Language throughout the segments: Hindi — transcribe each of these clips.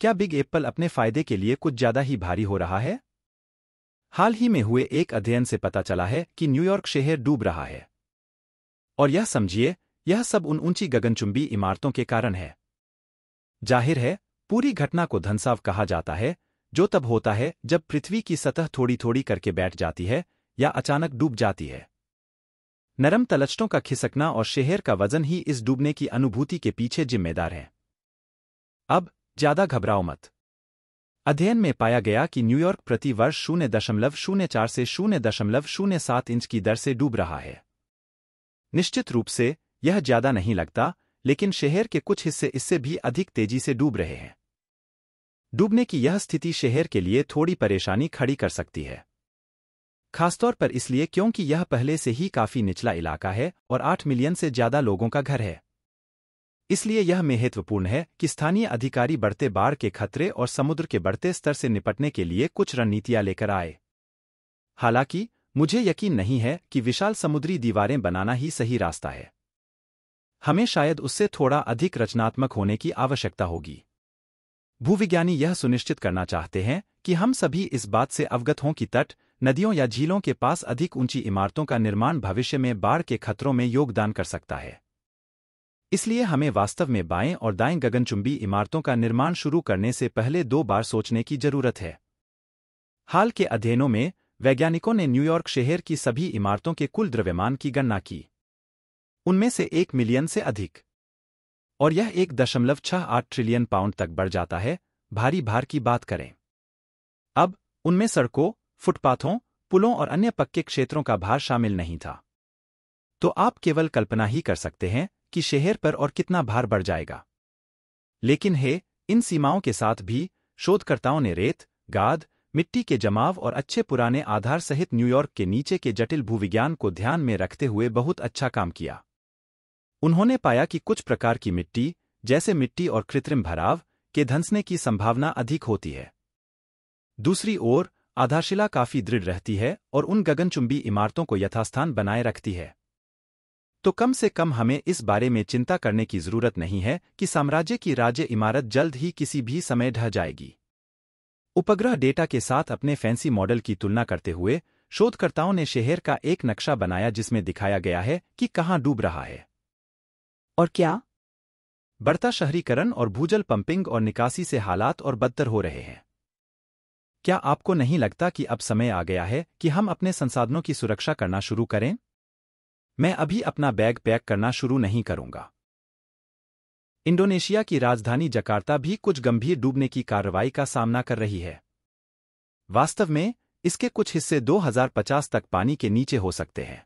क्या बिग एप्पल अपने फायदे के लिए कुछ ज्यादा ही भारी हो रहा है हाल ही में हुए एक अध्ययन से पता चला है कि न्यूयॉर्क शहर डूब रहा है और यह समझिए यह सब उन ऊंची गगनचुंबी इमारतों के कारण है जाहिर है पूरी घटना को धनसाव कहा जाता है जो तब होता है जब पृथ्वी की सतह थोड़ी थोड़ी करके बैठ जाती है या अचानक डूब जाती है नरम तलचटों का खिसकना और शहर का वजन ही इस डूबने की अनुभूति के पीछे जिम्मेदार है अब ज्यादा घबराओ मत अध्ययन में पाया गया कि न्यूयॉर्क प्रति वर्ष शून्य दशमलव शून्य चार से शून्य दशमलव शून्य सात इंच की दर से डूब रहा है निश्चित रूप से यह ज्यादा नहीं लगता लेकिन शहर के कुछ हिस्से इससे भी अधिक तेजी से डूब रहे हैं डूबने की यह स्थिति शहर के लिए थोड़ी परेशानी खड़ी कर सकती है खासतौर पर इसलिए क्योंकि यह पहले से ही काफी निचला इलाका है और आठ मिलियन से ज्यादा लोगों का घर है इसलिए यह महत्वपूर्ण है कि स्थानीय अधिकारी बढ़ते बाढ़ के खतरे और समुद्र के बढ़ते स्तर से निपटने के लिए कुछ रणनीतियां लेकर आए हालांकि मुझे यकीन नहीं है कि विशाल समुद्री दीवारें बनाना ही सही रास्ता है हमें शायद उससे थोड़ा अधिक रचनात्मक होने की आवश्यकता होगी भूविज्ञानी यह सुनिश्चित करना चाहते हैं कि हम सभी इस बात से अवगत हों कि तट नदियों या झीलों के पास अधिक ऊंची इमारतों का निर्माण भविष्य में बाढ़ के खतरों में योगदान कर सकता है इसलिए हमें वास्तव में बाएं और दाएं गगनचुंबी इमारतों का निर्माण शुरू करने से पहले दो बार सोचने की जरूरत है हाल के अध्ययनों में वैज्ञानिकों ने न्यूयॉर्क शहर की सभी इमारतों के कुल द्रव्यमान की गणना की उनमें से एक मिलियन से अधिक और यह एक दशमलव छह आठ ट्रिलियन पाउंड तक बढ़ जाता है भारी भार की बात करें अब उनमें सड़कों फुटपाथों पुलों और अन्य पक्के क्षेत्रों का भार शामिल नहीं था तो आप केवल कल्पना ही कर सकते हैं कि शहर पर और कितना भार बढ़ जाएगा लेकिन हे इन सीमाओं के साथ भी शोधकर्ताओं ने रेत गाद मिट्टी के जमाव और अच्छे पुराने आधार सहित न्यूयॉर्क के नीचे के जटिल भूविज्ञान को ध्यान में रखते हुए बहुत अच्छा काम किया उन्होंने पाया कि कुछ प्रकार की मिट्टी जैसे मिट्टी और कृत्रिम भराव के धंसने की संभावना अधिक होती है दूसरी ओर आधारशिला काफी दृढ़ रहती है और उन गगनचुंबी इमारतों को यथास्थान बनाए रखती है तो कम से कम हमें इस बारे में चिंता करने की जरूरत नहीं है कि साम्राज्य की राज्य इमारत जल्द ही किसी भी समय ढह जाएगी उपग्रह डेटा के साथ अपने फैंसी मॉडल की तुलना करते हुए शोधकर्ताओं ने शहर का एक नक्शा बनाया जिसमें दिखाया गया है कि कहां डूब रहा है और क्या बढ़ता शहरीकरण और भूजल पंपिंग और निकासी से हालात और बदतर हो रहे हैं क्या आपको नहीं लगता कि अब समय आ गया है कि हम अपने संसाधनों की सुरक्षा करना शुरू करें मैं अभी अपना बैग पैक करना शुरू नहीं करूंगा इंडोनेशिया की राजधानी जकार्ता भी कुछ गंभीर डूबने की कार्रवाई का सामना कर रही है वास्तव में इसके कुछ हिस्से 2050 तक पानी के नीचे हो सकते हैं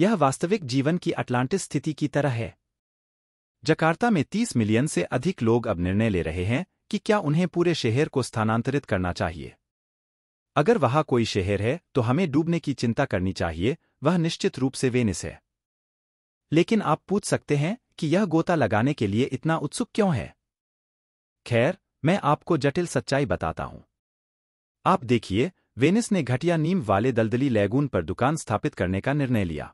यह वास्तविक जीवन की अटलांटिस स्थिति की तरह है जकार्ता में 30 मिलियन से अधिक लोग अब निर्णय ले रहे हैं कि क्या उन्हें पूरे शहर को स्थानांतरित करना चाहिए अगर वहां कोई शहर है तो हमें डूबने की चिंता करनी चाहिए वह निश्चित रूप से वेनिस है लेकिन आप पूछ सकते हैं कि यह गोता लगाने के लिए इतना उत्सुक क्यों है खैर मैं आपको जटिल सच्चाई बताता हूं आप देखिए वेनिस ने घटिया नीम वाले दलदली लैगून पर दुकान स्थापित करने का निर्णय लिया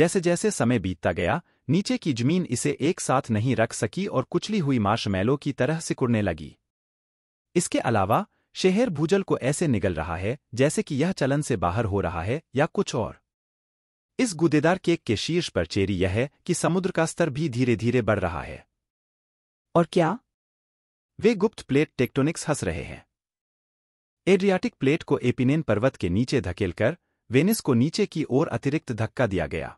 जैसे जैसे समय बीतता गया नीचे की जमीन इसे एक साथ नहीं रख सकी और कुचली हुई मार्शमैलो की तरह सिकुड़ने लगी इसके अलावा शहर भूजल को ऐसे निगल रहा है जैसे कि यह चलन से बाहर हो रहा है या कुछ और इस गुदेदार केक के शीर्ष पर चेरी यह है कि समुद्र का स्तर भी धीरे धीरे बढ़ रहा है और क्या वे गुप्त प्लेट टेक्टोनिक्स हंस रहे हैं एड्रियाटिक प्लेट को एपिनेन पर्वत के नीचे धकेलकर वेनिस को नीचे की ओर अतिरिक्त धक्का दिया गया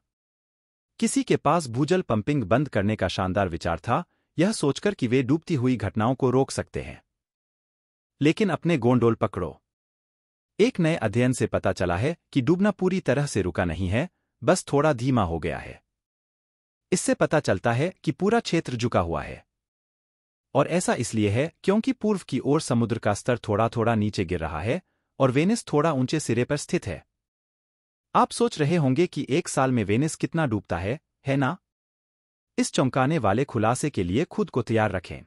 किसी के पास भूजल पंपिंग बंद करने का शानदार विचार था यह सोचकर कि वे डूबती हुई घटनाओं को रोक सकते हैं लेकिन अपने गोंडोल पकड़ो एक नए अध्ययन से पता चला है कि डूबना पूरी तरह से रुका नहीं है बस थोड़ा धीमा हो गया है इससे पता चलता है कि पूरा क्षेत्र झुका हुआ है और ऐसा इसलिए है क्योंकि पूर्व की ओर समुद्र का स्तर थोड़ा थोड़ा नीचे गिर रहा है और वेनिस थोड़ा ऊंचे सिरे पर स्थित है आप सोच रहे होंगे कि एक साल में वेनिस कितना डूबता है है ना इस चौंकाने वाले खुलासे के लिए खुद को तैयार रखें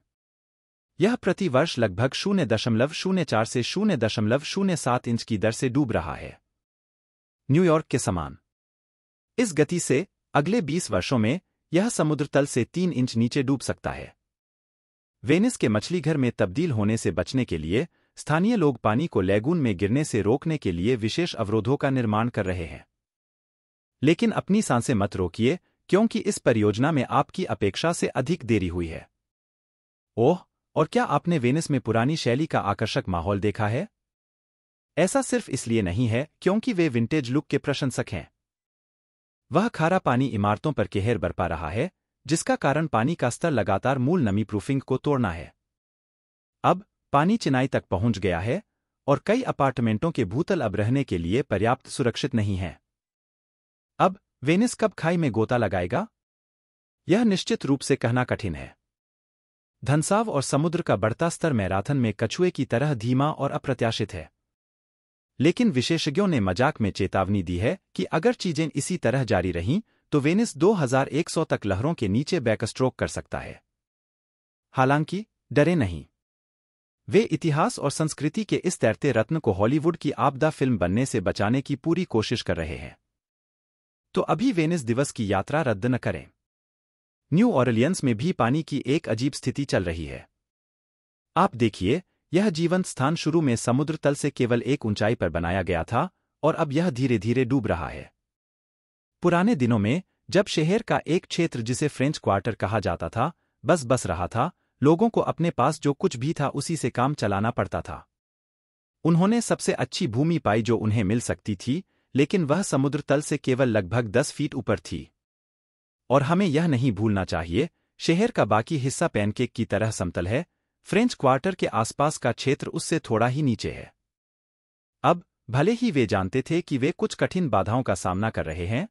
यह प्रति वर्ष लगभग शून्य दशमलव शून्य चार से शून्य दशमलव शून्य सात इंच की दर से डूब रहा है न्यूयॉर्क के समान इस गति से अगले 20 वर्षों में यह समुद्र तल से तीन इंच नीचे डूब सकता है वेनिस के मछलीघर में तब्दील होने से बचने के लिए स्थानीय लोग पानी को लैगून में गिरने से रोकने के लिए विशेष अवरोधों का निर्माण कर रहे हैं लेकिन अपनी सांसें मत रोकिए क्योंकि इस परियोजना में आपकी अपेक्षा से अधिक देरी हुई है ओह और क्या आपने वेनिस में पुरानी शैली का आकर्षक माहौल देखा है ऐसा सिर्फ इसलिए नहीं है क्योंकि वे विंटेज लुक के प्रशंसक हैं वह खारा पानी इमारतों पर केहर बरपा रहा है जिसका कारण पानी का स्तर लगातार मूल नमी प्रूफिंग को तोड़ना है अब पानी चिनाई तक पहुंच गया है और कई अपार्टमेंटों के भूतल अब रहने के लिए पर्याप्त सुरक्षित नहीं है अब वेनिस कब खाई में गोता लगाएगा यह निश्चित रूप से कहना कठिन है धनसाव और समुद्र का बढ़ता स्तर मैराथन में कछुए की तरह धीमा और अप्रत्याशित है लेकिन विशेषज्ञों ने मजाक में चेतावनी दी है कि अगर चीजें इसी तरह जारी रहीं तो वेनिस 2100 तक लहरों के नीचे बैकस्ट्रोक कर सकता है हालांकि डरे नहीं वे इतिहास और संस्कृति के इस तैरते रत्न को हॉलीवुड की आपदा फिल्म बनने से बचाने की पूरी कोशिश कर रहे हैं तो अभी वेनिस दिवस की यात्रा रद्द न करें न्यू ऑरलियंस में भी पानी की एक अजीब स्थिति चल रही है आप देखिए यह जीवंत स्थान शुरू में समुद्र तल से केवल एक ऊंचाई पर बनाया गया था और अब यह धीरे धीरे डूब रहा है पुराने दिनों में जब शहर का एक क्षेत्र जिसे फ्रेंच क्वार्टर कहा जाता था बस बस रहा था लोगों को अपने पास जो कुछ भी था उसी से काम चलाना पड़ता था उन्होंने सबसे अच्छी भूमि पाई जो उन्हें मिल सकती थी लेकिन वह समुद्र तल से केवल लगभग दस फीट ऊपर थी और हमें यह नहीं भूलना चाहिए शहर का बाकी हिस्सा पैनकेक की तरह समतल है फ्रेंच क्वार्टर के आसपास का क्षेत्र उससे थोड़ा ही नीचे है अब भले ही वे जानते थे कि वे कुछ कठिन बाधाओं का सामना कर रहे हैं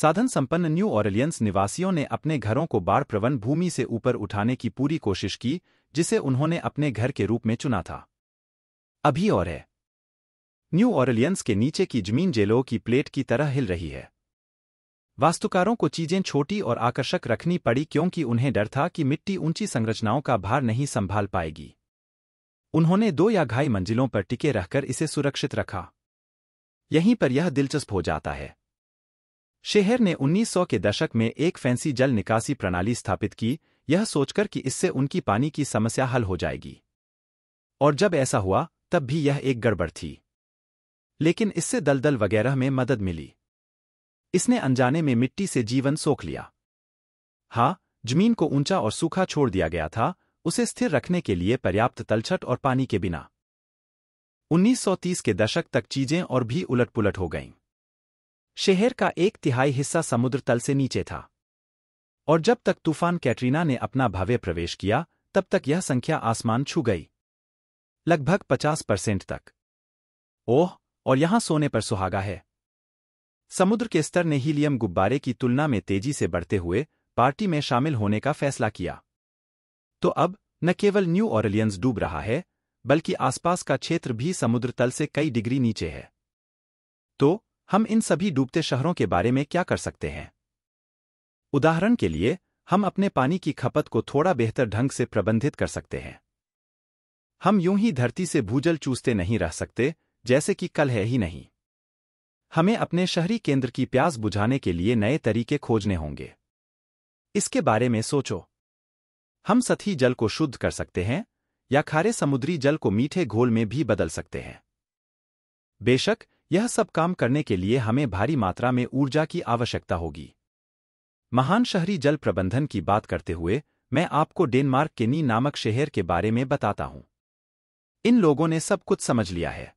साधन संपन्न न्यू ऑरलियंस निवासियों ने अपने घरों को बाढ़ प्रवण भूमि से ऊपर उठाने की पूरी कोशिश की जिसे उन्होंने अपने घर के रूप में चुना था अभी और है न्यू ऑरलियंस के नीचे की जमीन जेलों की प्लेट की तरह हिल रही है वास्तुकारों को चीजें छोटी और आकर्षक रखनी पड़ी क्योंकि उन्हें डर था कि मिट्टी ऊंची संरचनाओं का भार नहीं संभाल पाएगी उन्होंने दो या ढाई मंजिलों पर टिके रहकर इसे सुरक्षित रखा यहीं पर यह दिलचस्प हो जाता है शेहर ने 1900 के दशक में एक फैंसी जल निकासी प्रणाली स्थापित की यह सोचकर कि इससे उनकी पानी की समस्या हल हो जाएगी और जब ऐसा हुआ तब भी यह एक गड़बड़ थी लेकिन इससे दलदल वगैरह में मदद मिली इसने अनजाने में मिट्टी से जीवन सोख लिया हाँ जमीन को ऊंचा और सूखा छोड़ दिया गया था उसे स्थिर रखने के लिए पर्याप्त तलछट और पानी के बिना 1930 के दशक तक चीजें और भी उलट पुलट हो गईं शहर का एक तिहाई हिस्सा समुद्र तल से नीचे था और जब तक तूफान कैटरीना ने अपना भव्य प्रवेश किया तब तक यह संख्या आसमान छू गई लगभग 50 परसेंट तक ओह और यहां सोने पर सुहागा है समुद्र के स्तर ने हीलियम गुब्बारे की तुलना में तेजी से बढ़ते हुए पार्टी में शामिल होने का फैसला किया तो अब न केवल न्यू ऑरलियंस डूब रहा है बल्कि आसपास का क्षेत्र भी समुद्र तल से कई डिग्री नीचे है तो हम इन सभी डूबते शहरों के बारे में क्या कर सकते हैं उदाहरण के लिए हम अपने पानी की खपत को थोड़ा बेहतर ढंग से प्रबंधित कर सकते हैं हम यूं ही धरती से भूजल चूसते नहीं रह सकते जैसे कि कल है ही नहीं हमें अपने शहरी केंद्र की प्यास बुझाने के लिए नए तरीके खोजने होंगे इसके बारे में सोचो हम सतही जल को शुद्ध कर सकते हैं या खारे समुद्री जल को मीठे घोल में भी बदल सकते हैं बेशक यह सब काम करने के लिए हमें भारी मात्रा में ऊर्जा की आवश्यकता होगी महान शहरी जल प्रबंधन की बात करते हुए मैं आपको डेनमार्क के नी नामक शहर के बारे में बताता हूं इन लोगों ने सब कुछ समझ लिया है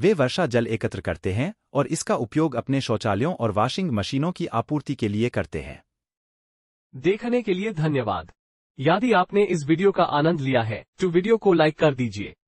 वे वर्षा जल एकत्र करते हैं और इसका उपयोग अपने शौचालयों और वॉशिंग मशीनों की आपूर्ति के लिए करते हैं देखने के लिए धन्यवाद यदि आपने इस वीडियो का आनंद लिया है तो वीडियो को लाइक कर दीजिए